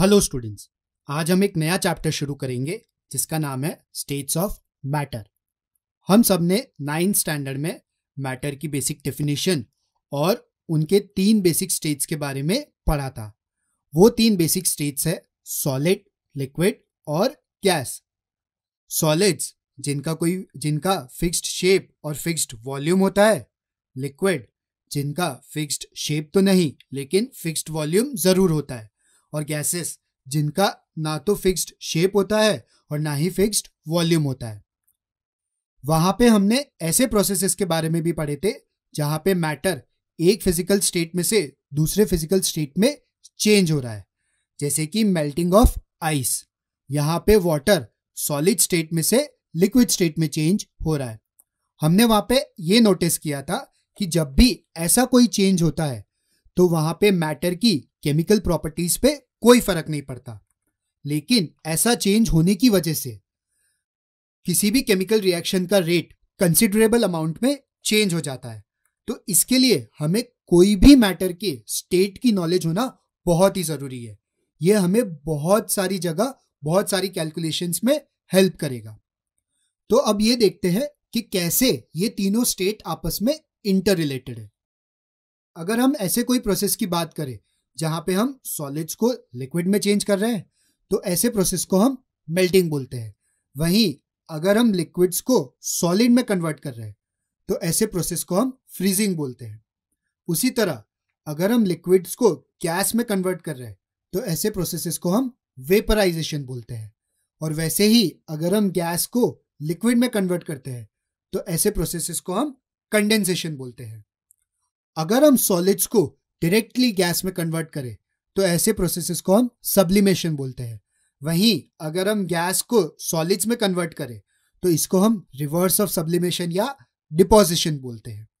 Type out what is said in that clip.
hello students आज हम एक नया चैप्टर शुरू करेंगे जिसका नाम है स्टेट्स ऑफ मैटर हम सब ने नाइन्थ स्टैंडर्ड में मैटर की बेसिक डेफिनेशन और उनके तीन बेसिक स्टेट्स के बारे में पढ़ा था वो तीन बेसिक स्टेट्स है सॉलिड लिक्विड और गैस सॉलिड्स जिनका कोई जिनका फिक्स्ड शेप और फिक्स्ड वॉल्यूम होता है लिक्विड जिनका फिक्स्ड शेप तो नहीं लेकिन फिक्स्ड वॉल्यूम जरूर होता है और गैसेस जिनका ना तो फिक्स्ड शेप होता है और ना ही फिक्स्ड वॉल्यूम होता है वहां पे हमने ऐसे प्रोसेसेस के बारे में भी पढ़े थे जहां पे मैटर एक फिजिकल स्टेट में से दूसरे फिजिकल स्टेट में चेंज हो रहा है जैसे कि मेल्टिंग ऑफ आइस यहाँ पे वाटर सॉलिड स्टेट में से लिक्विड स्टेट में चेंज हो रहा है हमने वहां पे ये नोटिस किया था कि जब भी ऐसा कोई चेंज होता है तो वहां पे मैटर की केमिकल प्रॉपर्टीज पे कोई फर्क नहीं पड़ता लेकिन ऐसा चेंज होने की वजह से किसी भी केमिकल रिएक्शन का रेट कंसिडरेबल अमाउंट में चेंज हो जाता है तो इसके लिए हमें कोई भी मैटर के स्टेट की नॉलेज होना बहुत ही ज़रूरी है ये हमें बहुत सारी जगह बहुत सारी कैलकुलेशंस में हेल्प करेगा तो अब ये देखते हैं कि कैसे ये तीनों स्टेट आपस में इंटर रिलेटेड है अगर हम ऐसे कोई प्रोसेस की बात करें जहां पे हम सॉलिड्स को लिक्विड में चेंज कर रहे हैं तो ऐसे प्रोसेस को हम मेल्टिंग बोलते हैं वहीं अगर हम लिक्विड्स को सॉलिड में कन्वर्ट कर रहे हैं तो ऐसे प्रोसेस को हम फ्रीजिंग बोलते हैं उसी तरह अगर हम लिक्विड्स को गैस में कन्वर्ट कर रहे हैं तो ऐसे प्रोसेसेस को हम वेपराइजेशन बोलते हैं और वैसे ही अगर हम गैस को लिक्विड में कन्वर्ट करते हैं तो ऐसे प्रोसेसेस को हम कंडेंसेशन बोलते हैं अगर हम सॉलिड्स को डायरेक्टली गैस में कन्वर्ट करें तो ऐसे प्रोसेसेस को हम सब्लिमेशन बोलते हैं वहीं अगर हम गैस को सॉलिड्स में कन्वर्ट करें तो इसको हम रिवर्स ऑफ सब्लिमेशन या डिपोजिशन बोलते हैं